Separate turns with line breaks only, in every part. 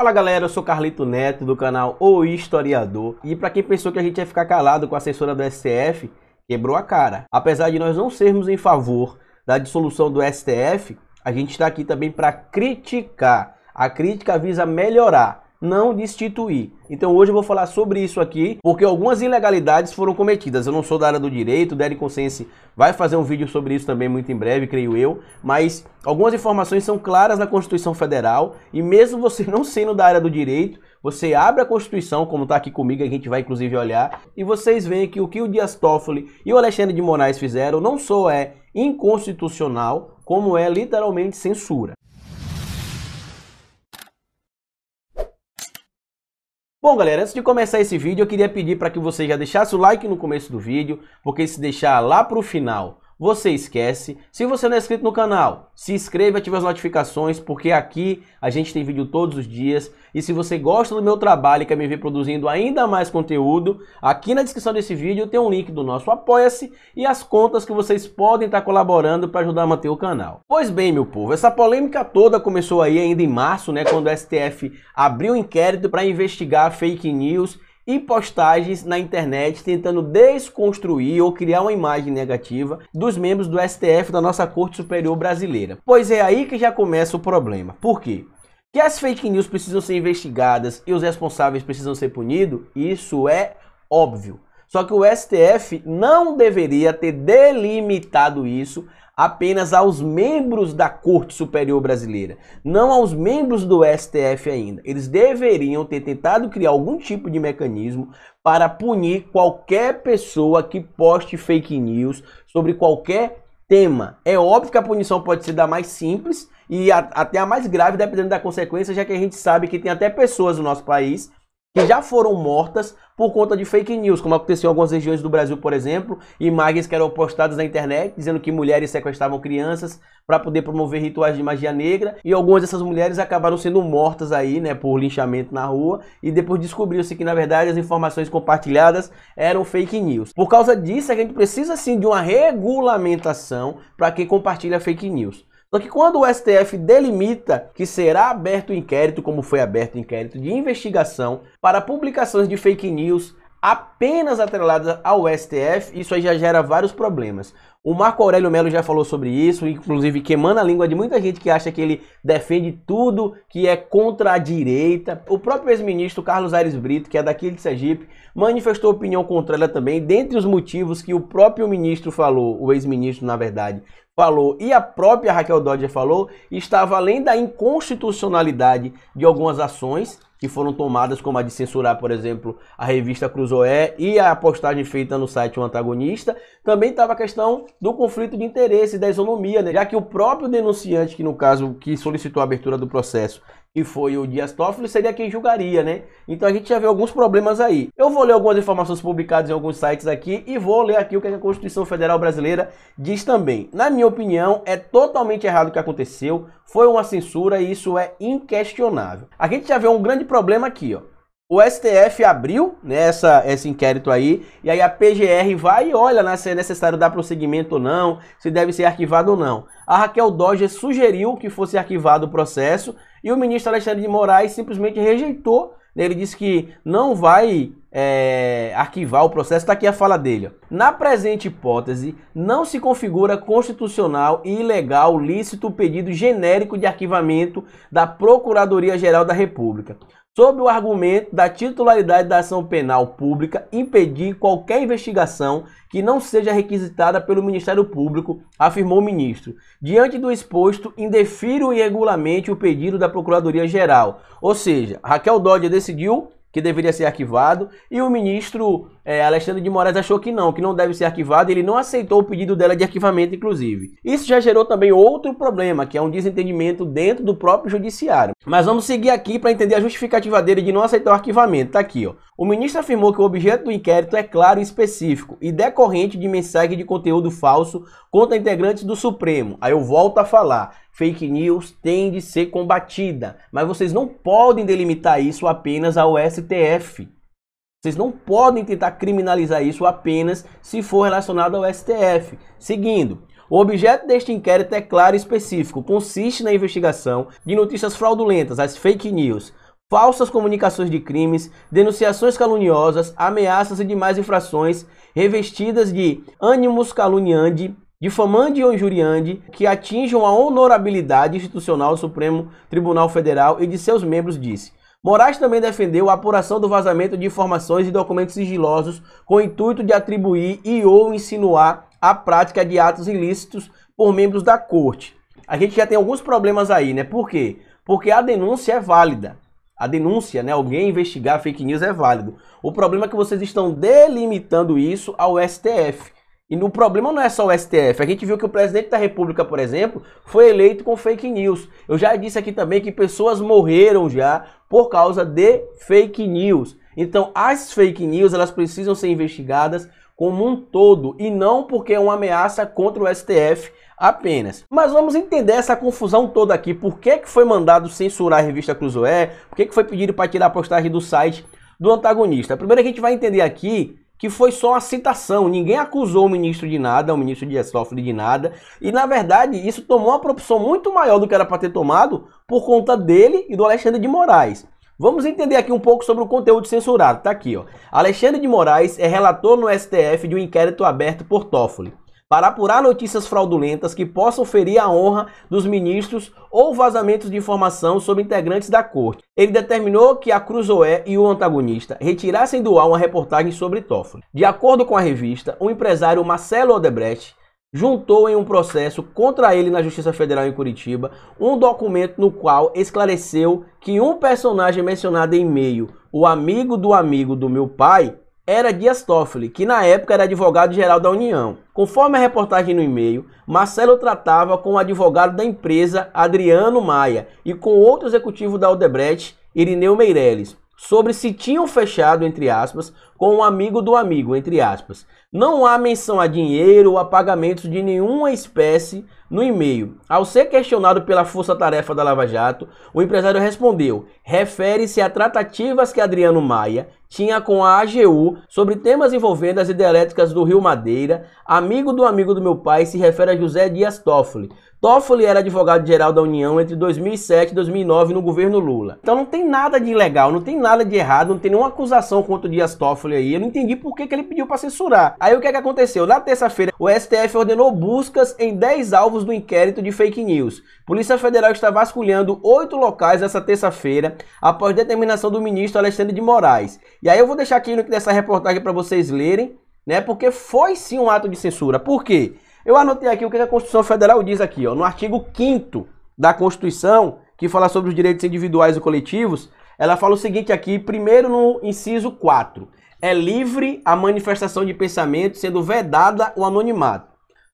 Fala galera, eu sou Carlito Neto do canal O Historiador e para quem pensou que a gente ia ficar calado com a assessora do STF, quebrou a cara. Apesar de nós não sermos em favor da dissolução do STF, a gente está aqui também para criticar. A crítica visa melhorar não destituir. Então hoje eu vou falar sobre isso aqui, porque algumas ilegalidades foram cometidas. Eu não sou da área do direito, Daddy Consciência vai fazer um vídeo sobre isso também muito em breve, creio eu, mas algumas informações são claras na Constituição Federal e mesmo você não sendo da área do direito, você abre a Constituição, como está aqui comigo, a gente vai inclusive olhar, e vocês veem que o que o Dias Toffoli e o Alexandre de Moraes fizeram não só é inconstitucional, como é literalmente censura. Bom, galera, antes de começar esse vídeo, eu queria pedir para que você já deixasse o like no começo do vídeo, porque se deixar lá para o final você esquece. Se você não é inscrito no canal, se inscreva e ative as notificações, porque aqui a gente tem vídeo todos os dias. E se você gosta do meu trabalho e quer me ver produzindo ainda mais conteúdo, aqui na descrição desse vídeo tem um link do nosso Apoia-se e as contas que vocês podem estar colaborando para ajudar a manter o canal. Pois bem, meu povo, essa polêmica toda começou aí ainda em março, né, quando o STF abriu um inquérito para investigar fake news e postagens na internet tentando desconstruir ou criar uma imagem negativa dos membros do STF da nossa Corte Superior Brasileira. Pois é aí que já começa o problema. Por quê? Que as fake news precisam ser investigadas e os responsáveis precisam ser punidos, isso é óbvio. Só que o STF não deveria ter delimitado isso apenas aos membros da Corte Superior Brasileira, não aos membros do STF ainda. Eles deveriam ter tentado criar algum tipo de mecanismo para punir qualquer pessoa que poste fake news sobre qualquer tema. É óbvio que a punição pode ser da mais simples e a, até a mais grave, dependendo da consequência, já que a gente sabe que tem até pessoas no nosso país que já foram mortas por conta de fake news, como aconteceu em algumas regiões do Brasil, por exemplo, imagens que eram postadas na internet dizendo que mulheres sequestravam crianças para poder promover rituais de magia negra, e algumas dessas mulheres acabaram sendo mortas aí, né, por linchamento na rua, e depois descobriu-se que na verdade as informações compartilhadas eram fake news. Por causa disso, a gente precisa sim de uma regulamentação para quem compartilha fake news. Só que quando o STF delimita que será aberto o inquérito, como foi aberto o inquérito de investigação, para publicações de fake news apenas atreladas ao STF, isso aí já gera vários problemas. O Marco Aurélio Melo já falou sobre isso, inclusive queimando a língua de muita gente que acha que ele defende tudo que é contra a direita. O próprio ex-ministro Carlos Aires Brito, que é daqui de Sergipe, manifestou opinião contrária também, dentre os motivos que o próprio ministro falou, o ex-ministro, na verdade, falou e a própria Raquel Dodger falou, estava além da inconstitucionalidade de algumas ações que foram tomadas, como a de censurar, por exemplo, a revista Cruzoé e a postagem feita no site O Antagonista, também estava a questão do conflito de interesse, da isonomia, né? já que o próprio denunciante, que no caso que solicitou a abertura do processo, que foi o Dias Toffoli, seria quem julgaria, né? Então a gente já vê alguns problemas aí. Eu vou ler algumas informações publicadas em alguns sites aqui e vou ler aqui o que é a Constituição Federal Brasileira diz também. Na minha opinião, é totalmente errado o que aconteceu, foi uma censura e isso é inquestionável. A gente já vê um grande problema aqui, ó. O STF abriu né, esse inquérito aí, e aí a PGR vai e olha né, se é necessário dar prosseguimento ou não, se deve ser arquivado ou não. A Raquel Dodge sugeriu que fosse arquivado o processo, e o ministro Alexandre de Moraes simplesmente rejeitou. Ele disse que não vai é, arquivar o processo. Está aqui a fala dele. Na presente hipótese, não se configura constitucional e ilegal lícito o pedido genérico de arquivamento da Procuradoria-Geral da República sob o argumento da titularidade da ação penal pública impedir qualquer investigação que não seja requisitada pelo Ministério Público, afirmou o ministro. Diante do exposto, indefiro irregularmente o pedido da Procuradoria-Geral. Ou seja, Raquel Dodge decidiu que deveria ser arquivado, e o ministro é, Alexandre de Moraes achou que não, que não deve ser arquivado, ele não aceitou o pedido dela de arquivamento, inclusive. Isso já gerou também outro problema, que é um desentendimento dentro do próprio judiciário. Mas vamos seguir aqui para entender a justificativa dele de não aceitar o arquivamento. Está aqui, ó. O ministro afirmou que o objeto do inquérito é claro e específico e decorrente de mensagem de conteúdo falso contra integrantes do Supremo. Aí eu volto a falar fake news tem de ser combatida, mas vocês não podem delimitar isso apenas ao STF. Vocês não podem tentar criminalizar isso apenas se for relacionado ao STF. Seguindo, o objeto deste inquérito é claro e específico, consiste na investigação de notícias fraudulentas, as fake news, falsas comunicações de crimes, denunciações caluniosas, ameaças e demais infrações revestidas de ânimos caluniandi difamante ou injuriante que atinjam a honorabilidade institucional do Supremo Tribunal Federal e de seus membros, disse. Moraes também defendeu a apuração do vazamento de informações e documentos sigilosos com o intuito de atribuir e ou insinuar a prática de atos ilícitos por membros da corte. A gente já tem alguns problemas aí, né? Por quê? Porque a denúncia é válida. A denúncia, né? Alguém investigar fake news é válido. O problema é que vocês estão delimitando isso ao STF. E o problema não é só o STF. A gente viu que o presidente da República, por exemplo, foi eleito com fake news. Eu já disse aqui também que pessoas morreram já por causa de fake news. Então, as fake news, elas precisam ser investigadas como um todo e não porque é uma ameaça contra o STF apenas. Mas vamos entender essa confusão toda aqui. Por que, que foi mandado censurar a revista Cruzoé? Por que, que foi pedido para tirar a postagem do site do antagonista? Primeiro a gente vai entender aqui que foi só uma citação. Ninguém acusou o ministro de nada, o ministro Dias Toffoli de nada. E, na verdade, isso tomou uma proporção muito maior do que era para ter tomado por conta dele e do Alexandre de Moraes. Vamos entender aqui um pouco sobre o conteúdo censurado. Tá aqui, ó. Alexandre de Moraes é relator no STF de um inquérito aberto por Toffoli para apurar notícias fraudulentas que possam ferir a honra dos ministros ou vazamentos de informação sobre integrantes da corte. Ele determinou que a Cruzoé e o antagonista retirassem do ar uma reportagem sobre Toffoli. De acordo com a revista, o empresário Marcelo Odebrecht juntou em um processo contra ele na Justiça Federal em Curitiba um documento no qual esclareceu que um personagem mencionado em meio, o amigo do amigo do meu pai, era Dias Toffoli, que na época era advogado-geral da União. Conforme a reportagem no e-mail, Marcelo tratava com o advogado da empresa Adriano Maia e com outro executivo da Odebrecht, Irineu Meirelles, sobre se tinham fechado, entre aspas, com um amigo do amigo, entre aspas, não há menção a dinheiro ou a pagamentos de nenhuma espécie no e-mail. Ao ser questionado pela Força Tarefa da Lava Jato, o empresário respondeu: refere-se a tratativas que Adriano Maia tinha com a AGU sobre temas envolvendo as hidrelétricas do Rio Madeira. Amigo do amigo do meu pai se refere a José Dias Toffoli. Toffoli era advogado-geral da União entre 2007 e 2009 no governo Lula. Então não tem nada de ilegal, não tem nada de errado, não tem nenhuma acusação contra o Dias Toffoli aí. Eu não entendi por que, que ele pediu para censurar. Aí o que é que aconteceu? Na terça-feira, o STF ordenou buscas em 10 alvos do inquérito de fake news. Polícia Federal está vasculhando oito locais essa terça-feira, após determinação do ministro Alexandre de Moraes. E aí eu vou deixar aqui no dessa reportagem para vocês lerem, né? Porque foi sim um ato de censura. Por quê? Eu anotei aqui o que é a Constituição Federal diz aqui, ó, no artigo 5 da Constituição, que fala sobre os direitos individuais e coletivos, ela fala o seguinte aqui, primeiro no inciso 4 é livre a manifestação de pensamento, sendo vedada o anonimato.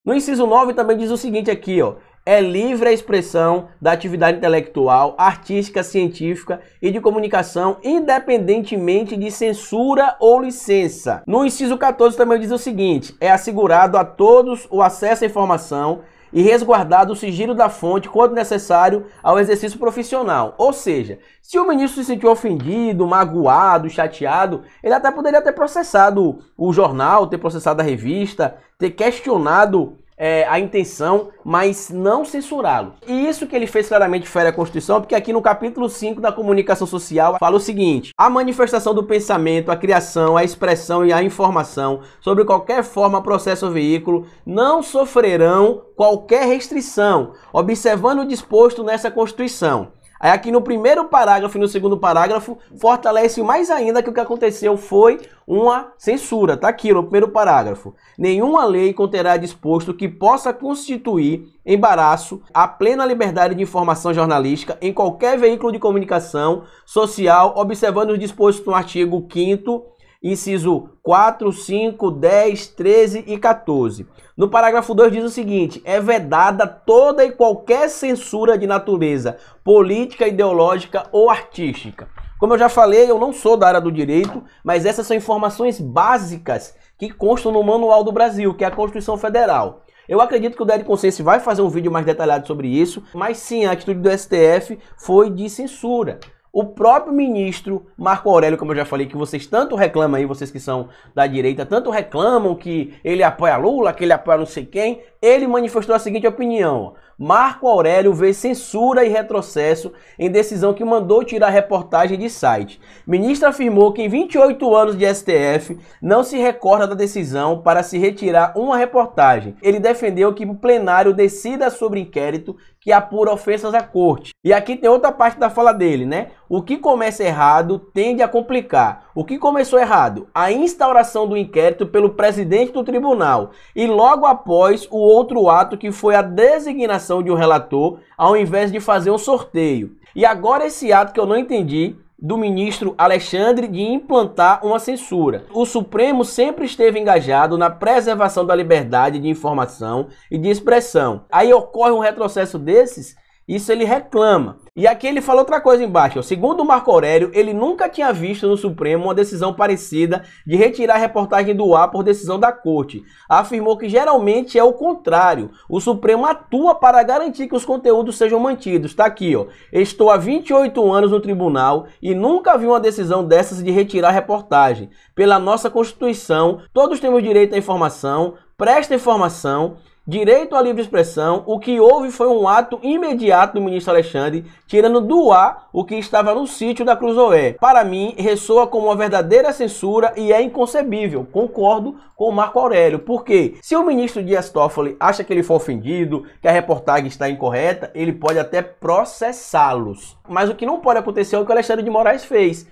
No inciso 9 também diz o seguinte aqui, ó. É livre a expressão da atividade intelectual, artística, científica e de comunicação, independentemente de censura ou licença. No inciso 14 também diz o seguinte: é assegurado a todos o acesso à informação e resguardado o sigilo da fonte quando necessário ao exercício profissional. Ou seja, se o ministro se sentiu ofendido, magoado, chateado, ele até poderia ter processado o jornal, ter processado a revista, ter questionado é, a intenção, mas não censurá-lo. E isso que ele fez claramente fere a Constituição, porque aqui no capítulo 5 da comunicação social fala o seguinte: a manifestação do pensamento, a criação, a expressão e a informação sobre qualquer forma, processo ou veículo não sofrerão qualquer restrição, observando o disposto nessa Constituição. Aí é aqui no primeiro parágrafo e no segundo parágrafo, fortalece mais ainda que o que aconteceu foi uma censura. Tá aqui no primeiro parágrafo. Nenhuma lei conterá disposto que possa constituir embaraço à plena liberdade de informação jornalística em qualquer veículo de comunicação social, observando os disposto no artigo 5 inciso 4, 5, 10, 13 e 14. No parágrafo 2 diz o seguinte: é vedada toda e qualquer censura de natureza política, ideológica ou artística. Como eu já falei, eu não sou da área do direito, mas essas são informações básicas que constam no Manual do Brasil, que é a Constituição Federal. Eu acredito que o Dede Consciência vai fazer um vídeo mais detalhado sobre isso, mas sim, a atitude do STF foi de censura o próprio ministro Marco Aurélio, como eu já falei, que vocês tanto reclamam aí, vocês que são da direita, tanto reclamam que ele apoia Lula, que ele apoia não sei quem. Ele manifestou a seguinte opinião: Marco Aurélio vê censura e retrocesso em decisão que mandou tirar reportagem de site. Ministro afirmou que em 28 anos de STF não se recorda da decisão para se retirar uma reportagem. Ele defendeu que o plenário decida sobre inquérito que apura ofensas à corte. E aqui tem outra parte da fala dele, né? O que começa errado tende a complicar. O que começou errado? A instauração do inquérito pelo presidente do tribunal e logo após o outro ato que foi a designação de um relator ao invés de fazer um sorteio. E agora esse ato que eu não entendi do ministro Alexandre de implantar uma censura. O Supremo sempre esteve engajado na preservação da liberdade de informação e de expressão. Aí ocorre um retrocesso desses isso ele reclama. E aqui ele fala outra coisa embaixo. Segundo Marco Aurélio, ele nunca tinha visto no Supremo uma decisão parecida de retirar a reportagem do ar por decisão da corte. Afirmou que geralmente é o contrário. O Supremo atua para garantir que os conteúdos sejam mantidos. Está aqui, ó. Estou há 28 anos no tribunal e nunca vi uma decisão dessas de retirar a reportagem. Pela nossa Constituição, todos temos direito à informação, presta informação direito à livre expressão, o que houve foi um ato imediato do ministro Alexandre, tirando do ar o que estava no sítio da Cruzoé. Para mim, ressoa como uma verdadeira censura e é inconcebível. Concordo com o Marco Aurélio, porque se o ministro Dias Toffoli acha que ele foi ofendido, que a reportagem está incorreta, ele pode até processá-los. Mas o que não pode acontecer é o que o Alexandre de Moraes fez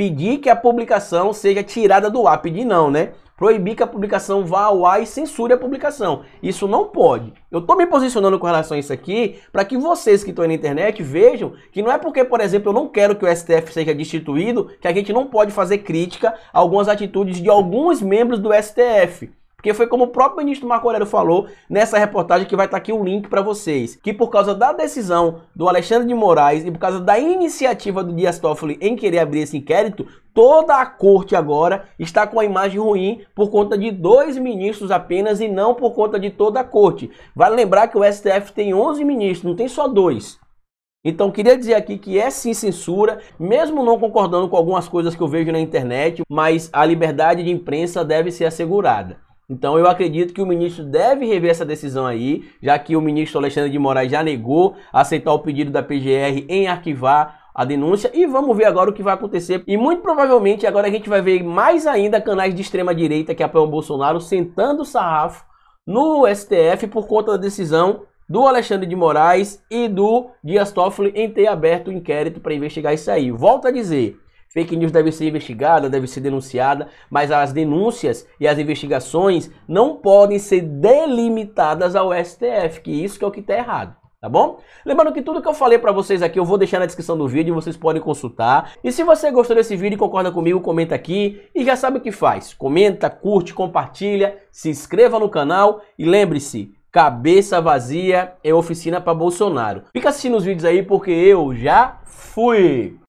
Pedir que a publicação seja tirada do ar. Pedir não, né? Proibir que a publicação vá ao ar e censure a publicação. Isso não pode. Eu estou me posicionando com relação a isso aqui para que vocês que estão na internet vejam que não é porque, por exemplo, eu não quero que o STF seja destituído que a gente não pode fazer crítica a algumas atitudes de alguns membros do STF. Porque foi como o próprio ministro Marco Aurélio falou nessa reportagem que vai estar tá aqui o link para vocês, que por causa da decisão do Alexandre de Moraes e por causa da iniciativa do Dias Toffoli em querer abrir esse inquérito, toda a corte agora está com a imagem ruim por conta de dois ministros apenas e não por conta de toda a corte. Vale lembrar que o STF tem 11 ministros, não tem só dois. Então, queria dizer aqui que é sim censura, mesmo não concordando com algumas coisas que eu vejo na internet, mas a liberdade de imprensa deve ser assegurada. Então eu acredito que o ministro deve rever essa decisão aí, já que o ministro Alexandre de Moraes já negou aceitar o pedido da PGR em arquivar a denúncia e vamos ver agora o que vai acontecer. E muito provavelmente agora a gente vai ver mais ainda canais de extrema direita que apoiam o Bolsonaro sentando o sarrafo no STF por conta da decisão do Alexandre de Moraes e do Dias Toffoli em ter aberto o um inquérito para investigar isso aí. Volto a dizer, Fake news deve ser investigada, deve ser denunciada, mas as denúncias e as investigações não podem ser delimitadas ao STF, que isso que é o que está errado tá bom? Lembrando que tudo que eu falei para vocês aqui eu vou deixar na descrição do vídeo, vocês podem consultar. E se você gostou desse vídeo e concorda comigo, comenta aqui e já sabe o que faz. Comenta, curte, compartilha, se inscreva no canal e lembre-se, cabeça vazia é oficina para Bolsonaro. Fica assistindo os vídeos aí porque eu já fui.